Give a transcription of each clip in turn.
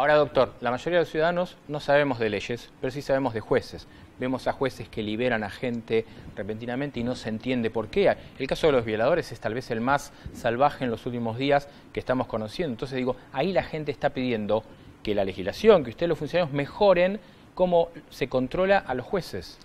Ahora, doctor, la mayoría de los ciudadanos no sabemos de leyes, pero sí sabemos de jueces. Vemos a jueces que liberan a gente repentinamente y no se entiende por qué. El caso de los violadores es tal vez el más salvaje en los últimos días que estamos conociendo. Entonces digo, ahí la gente está pidiendo que la legislación, que ustedes los funcionarios mejoren cómo se controla a los jueces.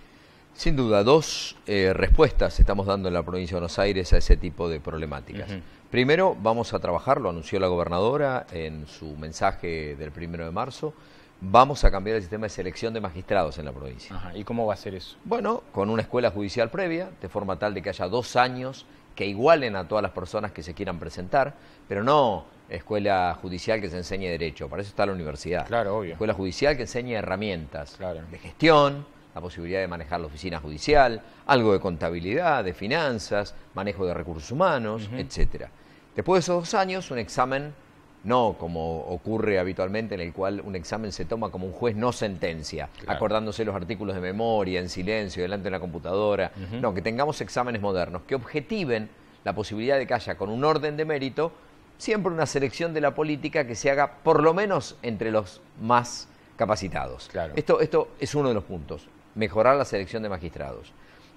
Sin duda, dos eh, respuestas estamos dando en la provincia de Buenos Aires a ese tipo de problemáticas. Primero, vamos a trabajar, lo anunció la gobernadora en su mensaje del primero de marzo, vamos a cambiar el sistema de selección de magistrados en la provincia. ¿Y cómo va a ser eso? Bueno, con una escuela judicial previa, de forma tal de que haya dos años que igualen a todas las personas que se quieran presentar, pero no escuela judicial que se enseñe derecho, para eso está la universidad. Claro, obvio. Escuela judicial que enseñe herramientas de gestión, la posibilidad de manejar la oficina judicial, algo de contabilidad, de finanzas, manejo de recursos humanos, etc. Después de esos dos años, un examen, no como ocurre habitualmente, en el cual un examen se toma como un juez no sentencia, acordándose los artículos de memoria, en silencio, delante de la computadora. No, que tengamos exámenes modernos, que objetiven la posibilidad de que haya con un orden de mérito siempre una selección de la política que se haga por lo menos entre los más capacitados. Claro. Esto, esto es uno de los puntos mejorar la selección de magistrados.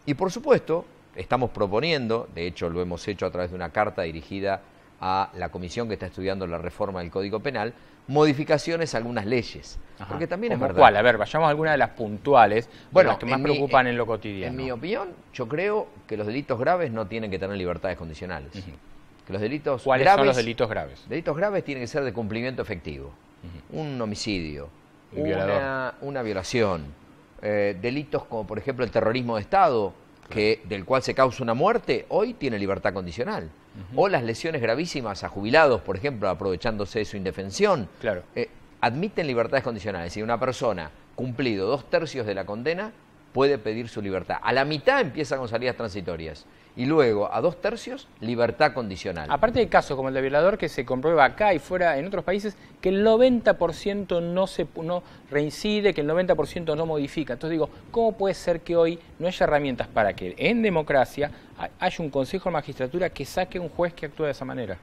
Y por supuesto, estamos proponiendo, de hecho lo hemos hecho a través de una carta dirigida a la comisión que está estudiando la reforma del Código Penal, modificaciones a algunas leyes. Porque también es verdad. cuál? A ver, vayamos a alguna de las puntuales, bueno, las que más preocupan en, lo cotidiano. En mi opinión, yo creo que los delitos graves no tienen que tener libertades condicionales. Que los delitos ¿Cuáles son los delitos graves? Delitos graves tienen que ser de cumplimiento efectivo. Un homicidio, una, una, violación, eh, delitos como por ejemplo el terrorismo de Estado, que, del cual se causa una muerte, hoy tiene libertad condicional. O las lesiones gravísimas a jubilados, por ejemplo, aprovechándose de su indefensión. Eh, admiten libertades condicionales. Si una persona cumplido dos tercios de la condena, puede pedir su libertad. A la mitad empiezan con salidas transitorias y luego a dos tercios libertad condicional. Aparte de casos como el de violador que se comprueba acá y fuera en otros países que el 90% no se no reincide, que el 90% no modifica. Entonces digo, ¿cómo puede ser que hoy no haya herramientas para que en democracia haya un consejo de magistratura que saque un juez que actúe de esa manera?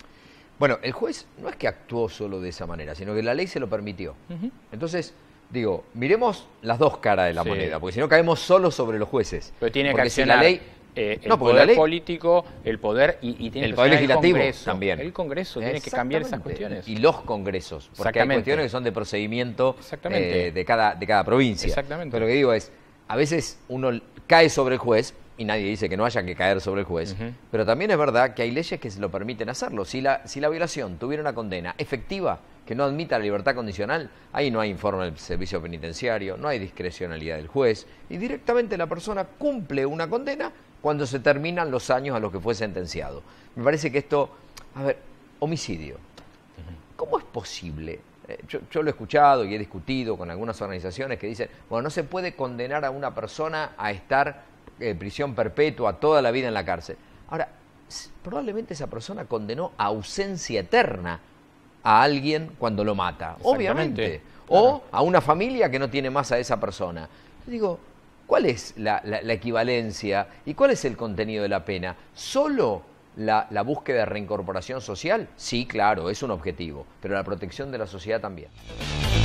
Bueno, el juez no es que actuó solo de esa manera, sino que la ley se lo permitió. Entonces, digo, miremos las dos caras de la moneda, porque si no caemos solo sobre los jueces. Pero tiene que accionar eh, la ley, el poder político, el poder y, el poder legislativo también. El Congreso tiene que cambiar esas cuestiones. Y los congresos, porque hay cuestiones que son de procedimiento eh, de, cada, de cada provincia. Exactamente. Pero lo que digo es, a veces uno cae sobre el juez, y nadie dice que no haya que caer sobre el juez, pero también es verdad que hay leyes que se lo permiten hacerlo. Si la, si la violación tuviera una condena efectiva, que no admita la libertad condicional, ahí no hay informe del servicio penitenciario, no hay discrecionalidad del juez y directamente la persona cumple una condena cuando se terminan los años a los que fue sentenciado. Me parece que esto, a ver, homicidio. ¿Cómo es posible? Eh, yo, lo he escuchado y he discutido con algunas organizaciones que dicen, bueno, no se puede condenar a una persona a estar eh, en prisión perpetua toda la vida en la cárcel. Ahora, probablemente esa persona condenó a ausencia eterna a alguien cuando lo mata, obviamente. O a una familia que no tiene más a esa persona. digo, ¿cuál es la, equivalencia y cuál es el contenido de la pena? ¿Solo la, la búsqueda de reincorporación social? Sí, claro, es un objetivo, pero la protección de la sociedad también.